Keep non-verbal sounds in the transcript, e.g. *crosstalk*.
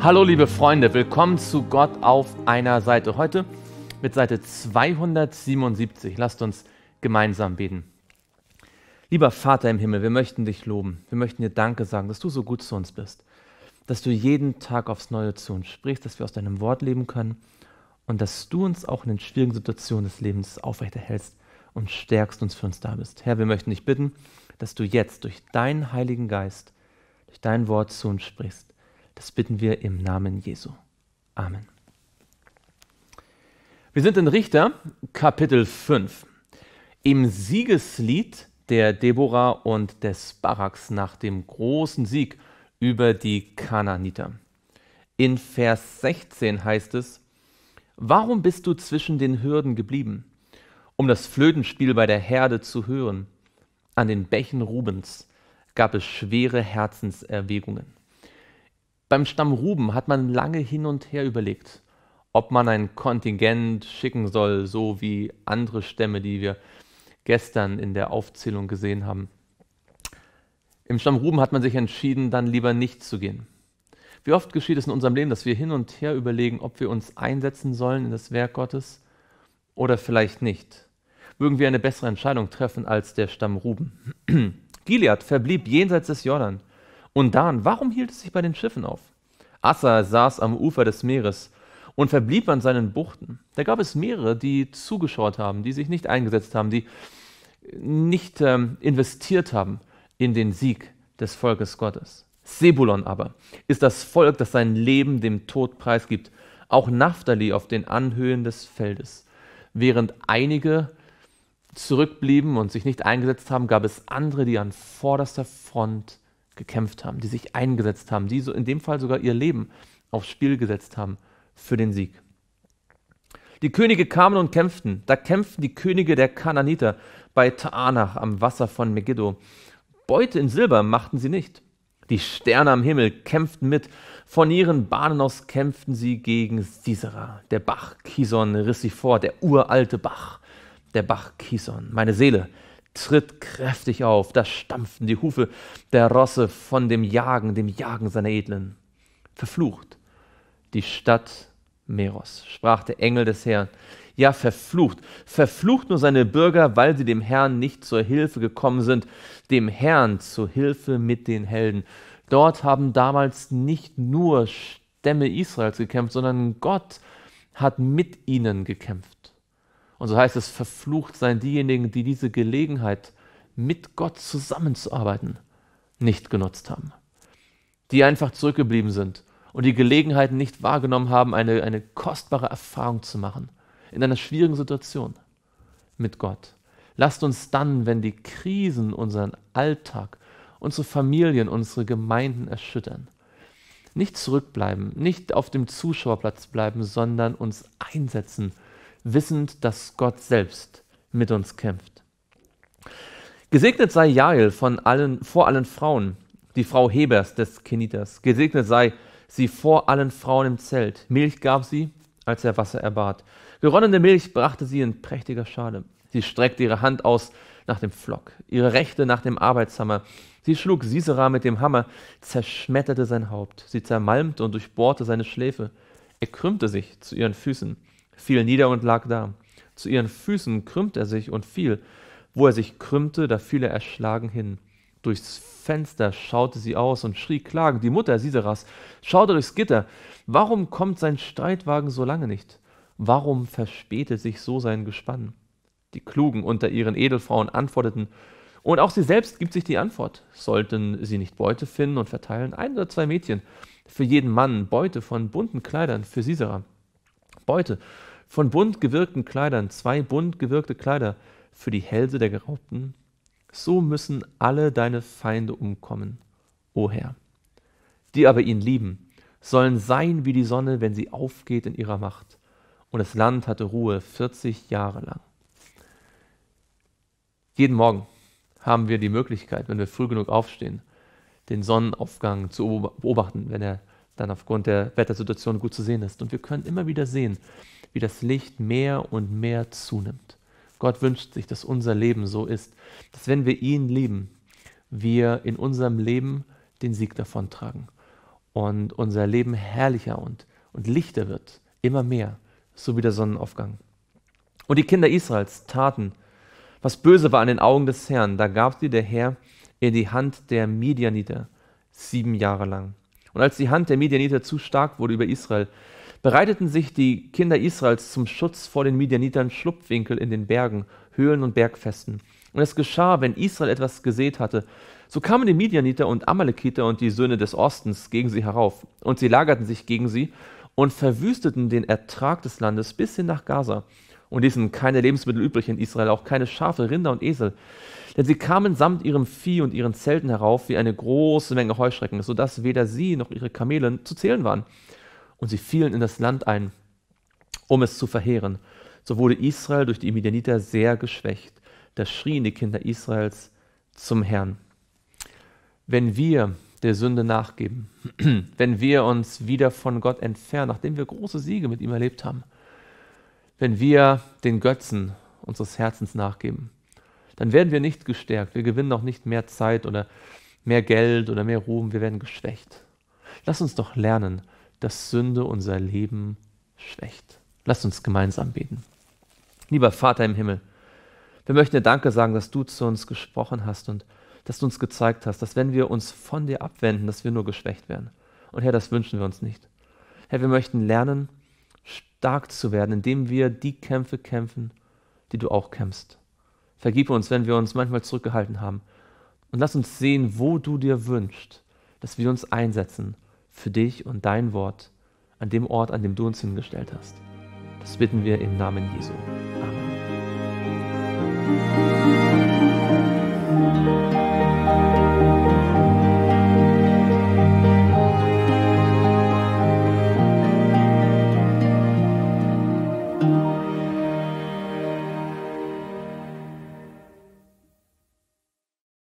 Hallo liebe Freunde, willkommen zu Gott auf einer Seite. Heute mit Seite 277. Lasst uns gemeinsam beten. Lieber Vater im Himmel, wir möchten dich loben. Wir möchten dir Danke sagen, dass du so gut zu uns bist. Dass du jeden Tag aufs Neue zu uns sprichst, dass wir aus deinem Wort leben können und dass du uns auch in den schwierigen Situationen des Lebens aufrechterhältst und stärkst uns für uns da bist. Herr, wir möchten dich bitten, dass du jetzt durch deinen Heiligen Geist, durch dein Wort zu uns sprichst das bitten wir im Namen Jesu. Amen. Wir sind in Richter Kapitel 5. Im Siegeslied der Deborah und des Baraks nach dem großen Sieg über die Kananiter. In Vers 16 heißt es, Warum bist du zwischen den Hürden geblieben, um das Flötenspiel bei der Herde zu hören? An den Bächen Rubens gab es schwere Herzenserwägungen. Beim Stamm Ruben hat man lange hin und her überlegt, ob man ein Kontingent schicken soll, so wie andere Stämme, die wir gestern in der Aufzählung gesehen haben. Im Stamm Ruben hat man sich entschieden, dann lieber nicht zu gehen. Wie oft geschieht es in unserem Leben, dass wir hin und her überlegen, ob wir uns einsetzen sollen in das Werk Gottes oder vielleicht nicht? Mögen wir eine bessere Entscheidung treffen als der Stamm Ruben. *clears throat* Gilead verblieb jenseits des Jordan. Und dann, warum hielt es sich bei den Schiffen auf? Assa saß am Ufer des Meeres und verblieb an seinen Buchten. Da gab es mehrere, die zugeschaut haben, die sich nicht eingesetzt haben, die nicht ähm, investiert haben in den Sieg des Volkes Gottes. Sebulon aber ist das Volk, das sein Leben dem Tod preisgibt, auch Naphtali auf den Anhöhen des Feldes. Während einige zurückblieben und sich nicht eingesetzt haben, gab es andere, die an vorderster Front gekämpft haben, die sich eingesetzt haben, die so in dem Fall sogar ihr Leben aufs Spiel gesetzt haben für den Sieg. Die Könige kamen und kämpften. Da kämpften die Könige der Kananiter bei Taanach am Wasser von Megiddo. Beute in Silber machten sie nicht. Die Sterne am Himmel kämpften mit. Von ihren Bahnen aus kämpften sie gegen Sisera. Der Bach Kison riss sie vor, der uralte Bach. Der Bach Kison. Meine Seele tritt kräftig auf, da stampften die Hufe der Rosse von dem Jagen, dem Jagen seiner Edlen. Verflucht die Stadt Meros, sprach der Engel des Herrn. Ja, verflucht, verflucht nur seine Bürger, weil sie dem Herrn nicht zur Hilfe gekommen sind, dem Herrn zur Hilfe mit den Helden. Dort haben damals nicht nur Stämme Israels gekämpft, sondern Gott hat mit ihnen gekämpft. Und so heißt es, verflucht seien diejenigen, die diese Gelegenheit, mit Gott zusammenzuarbeiten, nicht genutzt haben. Die einfach zurückgeblieben sind und die Gelegenheiten nicht wahrgenommen haben, eine, eine kostbare Erfahrung zu machen, in einer schwierigen Situation mit Gott. Lasst uns dann, wenn die Krisen unseren Alltag, unsere Familien, unsere Gemeinden erschüttern, nicht zurückbleiben, nicht auf dem Zuschauerplatz bleiben, sondern uns einsetzen wissend, dass Gott selbst mit uns kämpft. Gesegnet sei Jael von allen, vor allen Frauen, die Frau Hebers des Keniters. Gesegnet sei sie vor allen Frauen im Zelt. Milch gab sie, als er Wasser erbat. Geronnene Milch brachte sie in prächtiger Schale. Sie streckte ihre Hand aus nach dem Flock, ihre Rechte nach dem Arbeitshammer. Sie schlug Sisera mit dem Hammer, zerschmetterte sein Haupt. Sie zermalmte und durchbohrte seine Schläfe. Er krümmte sich zu ihren Füßen fiel nieder und lag da. Zu ihren Füßen krümmte er sich und fiel. Wo er sich krümmte, da fiel er erschlagen hin. Durchs Fenster schaute sie aus und schrie klagend. Die Mutter Siseras schaute durchs Gitter. Warum kommt sein Streitwagen so lange nicht? Warum verspätet sich so sein Gespann? Die Klugen unter ihren Edelfrauen antworteten, und auch sie selbst gibt sich die Antwort. Sollten sie nicht Beute finden und verteilen, ein oder zwei Mädchen, für jeden Mann Beute von bunten Kleidern für Sisera. Beute. Von bunt gewirkten Kleidern, zwei bunt gewirkte Kleider für die Hälse der Geraubten. So müssen alle deine Feinde umkommen, o Herr. Die aber ihn lieben, sollen sein wie die Sonne, wenn sie aufgeht in ihrer Macht. Und das Land hatte Ruhe 40 Jahre lang. Jeden Morgen haben wir die Möglichkeit, wenn wir früh genug aufstehen, den Sonnenaufgang zu beobachten, wenn er dann aufgrund der Wettersituation gut zu sehen ist. Und wir können immer wieder sehen, wie das Licht mehr und mehr zunimmt. Gott wünscht sich, dass unser Leben so ist, dass wenn wir ihn lieben, wir in unserem Leben den Sieg davontragen und unser Leben herrlicher und, und lichter wird, immer mehr, so wie der Sonnenaufgang. Und die Kinder Israels taten, was böse war an den Augen des Herrn, da gab sie der Herr in die Hand der Midianiter sieben Jahre lang. Und als die Hand der Midianiter zu stark wurde über Israel, bereiteten sich die Kinder Israels zum Schutz vor den Midianitern Schlupfwinkel in den Bergen, Höhlen und Bergfesten. Und es geschah, wenn Israel etwas gesät hatte, so kamen die Midianiter und Amalekiter und die Söhne des Ostens gegen sie herauf, und sie lagerten sich gegen sie und verwüsteten den Ertrag des Landes bis hin nach Gaza. Und ließen keine Lebensmittel übrig in Israel, auch keine Schafe, Rinder und Esel. Denn sie kamen samt ihrem Vieh und ihren Zelten herauf wie eine große Menge Heuschrecken, sodass weder sie noch ihre Kamele zu zählen waren. Und sie fielen in das Land ein, um es zu verheeren. So wurde Israel durch die Midianiter sehr geschwächt. Da schrien die Kinder Israels zum Herrn. Wenn wir der Sünde nachgeben, *clears throat* wenn wir uns wieder von Gott entfernen, nachdem wir große Siege mit ihm erlebt haben, wenn wir den Götzen unseres Herzens nachgeben, dann werden wir nicht gestärkt. Wir gewinnen auch nicht mehr Zeit oder mehr Geld oder mehr Ruhm. Wir werden geschwächt. Lass uns doch lernen, dass Sünde unser Leben schwächt. Lass uns gemeinsam beten. Lieber Vater im Himmel, wir möchten dir Danke sagen, dass du zu uns gesprochen hast und dass du uns gezeigt hast, dass wenn wir uns von dir abwenden, dass wir nur geschwächt werden. Und Herr, das wünschen wir uns nicht. Herr, wir möchten lernen, stark zu werden, indem wir die Kämpfe kämpfen, die du auch kämpfst. Vergib uns, wenn wir uns manchmal zurückgehalten haben. Und lass uns sehen, wo du dir wünschst, dass wir uns einsetzen für dich und dein Wort an dem Ort, an dem du uns hingestellt hast. Das bitten wir im Namen Jesu. Amen.